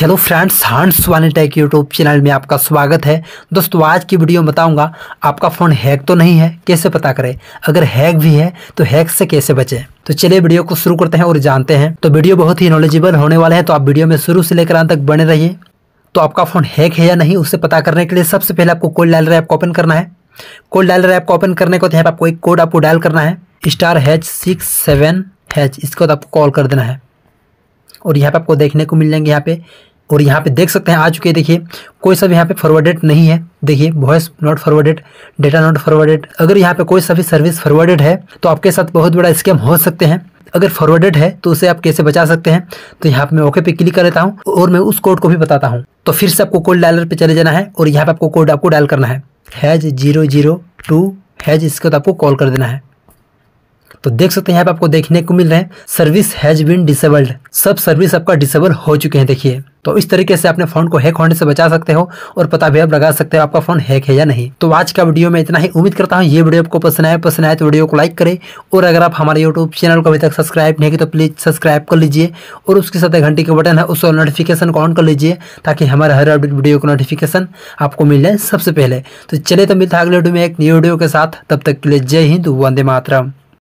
hello friends हांड्स वाले टैक YouTube channel में आपका स्वागत है दोस्तों आज की वीडियो में बताऊंगा आपका फ़ोन हैक तो नहीं है कैसे पता करें अगर हैक भी है तो हैक से कैसे बचें तो चलिए वीडियो को शुरू करते हैं और जानते हैं तो वीडियो बहुत ही नॉलेजेबल होने वाले हैं तो आप वीडियो में शुरू से लेकर आंतक तक बने रहिए तो आपका फ़ोन हैक है या नहीं उसे पता करने के लिए सबसे पहले आपको कोल डायलर ऐप को ओपन करना है कोल डायलर ऐप को ओपन करने को तो आपको एक कोड आपको डायल करना है star hash six seven hash इसको तो आपको कॉल कर देना है और यहाँ पे आपको देखने को मिल जाएंगे यहाँ पे और यहाँ पे देख सकते हैं आ चुके हैं देखिए कोई सब यहाँ पे फॉरवर्डेड नहीं है देखिए voice not forwarded data not forwarded अगर यहाँ पे कोई सभी सर्विस फॉरवर्डेड है तो आपके साथ बहुत बड़ा स्कैम हो सकते हैं अगर फॉरवर्डेड है तो उसे आप कैसे बचा सकते हैं तो यहाँ पे मैं ओके पे क्लिक कर लेता हूँ और मैं उस कोड को भी बताता हूँ तो फिर से आपको कोड डायलर पे चले जाना है और यहाँ पे आपको कोड आपको डायल करना है hash zero zero two hash इसके बाद आपको कॉल कर देना है तो देख सकते हैं यहाँ पे आपको देखने को मिल रहे हैं सर्विस हैज बिन डिसेबल्ड सब सर्विस आपका डिसेबल हो चुके हैं देखिए तो इस तरीके से अपने फोन को हैक होने से बचा सकते हो और पता भी आप लगा सकते हो आपका फोन हैक है या नहीं तो आज का वीडियो में इतना ही उम्मीद करता हूँ ये वीडियो आपको पसंद आए पसंद आए तो वीडियो को लाइक करें और अगर आप हमारे यूट्यूब चैनल को अभी तक सब्सक्राइब नहीं है तो प्लीज सब्सक्राइब कर लीजिए और उसके साथ घंटे का बटन है उस नोटिफिकेशन को ऑन कर लीजिए ताकि हमारे हर अपडेट वीडियो का नोटिफिकेशन आपको मिल जाए सबसे पहले तो चले तो मिलता है अगले वीडियो में एक न्यू वीडियो के साथ तब तक के लिए जय हिंद वंदे मातरम